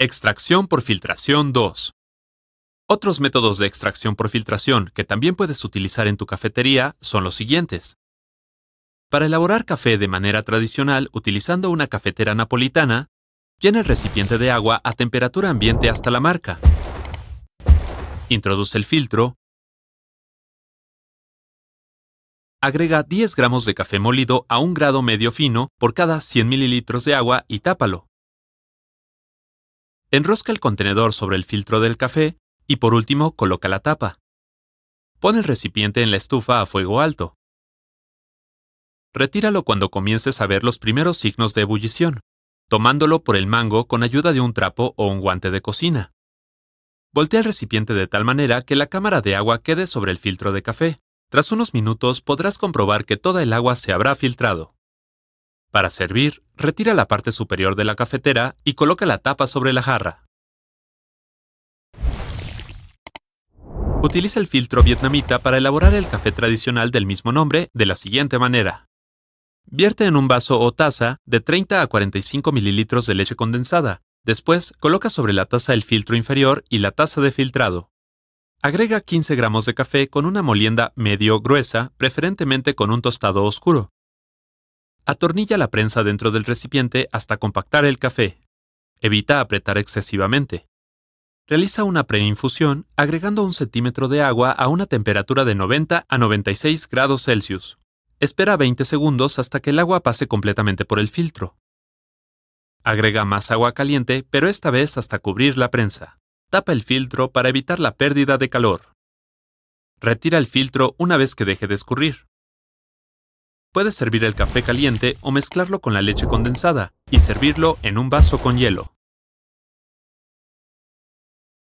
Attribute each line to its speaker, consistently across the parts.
Speaker 1: Extracción por filtración 2. Otros métodos de extracción por filtración que también puedes utilizar en tu cafetería son los siguientes. Para elaborar café de manera tradicional utilizando una cafetera napolitana, llena el recipiente de agua a temperatura ambiente hasta la marca. Introduce el filtro. Agrega 10 gramos de café molido a un grado medio fino por cada 100 mililitros de agua y tápalo. Enrosca el contenedor sobre el filtro del café y por último coloca la tapa. Pon el recipiente en la estufa a fuego alto. Retíralo cuando comiences a ver los primeros signos de ebullición, tomándolo por el mango con ayuda de un trapo o un guante de cocina. Voltea el recipiente de tal manera que la cámara de agua quede sobre el filtro de café. Tras unos minutos podrás comprobar que toda el agua se habrá filtrado. Para servir, retira la parte superior de la cafetera y coloca la tapa sobre la jarra. Utiliza el filtro vietnamita para elaborar el café tradicional del mismo nombre de la siguiente manera. Vierte en un vaso o taza de 30 a 45 mililitros de leche condensada. Después, coloca sobre la taza el filtro inferior y la taza de filtrado. Agrega 15 gramos de café con una molienda medio gruesa, preferentemente con un tostado oscuro. Atornilla la prensa dentro del recipiente hasta compactar el café. Evita apretar excesivamente. Realiza una preinfusión agregando un centímetro de agua a una temperatura de 90 a 96 grados Celsius. Espera 20 segundos hasta que el agua pase completamente por el filtro. Agrega más agua caliente, pero esta vez hasta cubrir la prensa. Tapa el filtro para evitar la pérdida de calor. Retira el filtro una vez que deje de escurrir. Puedes servir el café caliente o mezclarlo con la leche condensada y servirlo en un vaso con hielo.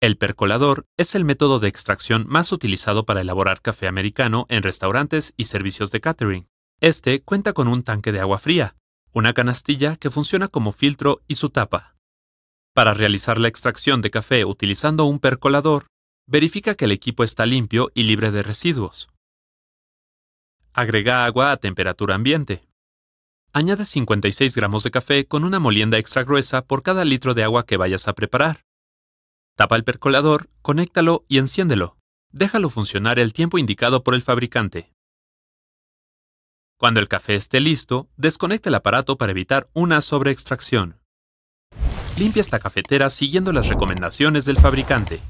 Speaker 1: El percolador es el método de extracción más utilizado para elaborar café americano en restaurantes y servicios de catering. Este cuenta con un tanque de agua fría, una canastilla que funciona como filtro y su tapa. Para realizar la extracción de café utilizando un percolador, verifica que el equipo está limpio y libre de residuos. Agrega agua a temperatura ambiente. Añade 56 gramos de café con una molienda extra gruesa por cada litro de agua que vayas a preparar. Tapa el percolador, conéctalo y enciéndelo. Déjalo funcionar el tiempo indicado por el fabricante. Cuando el café esté listo, desconecta el aparato para evitar una sobreextracción. Limpia esta cafetera siguiendo las recomendaciones del fabricante.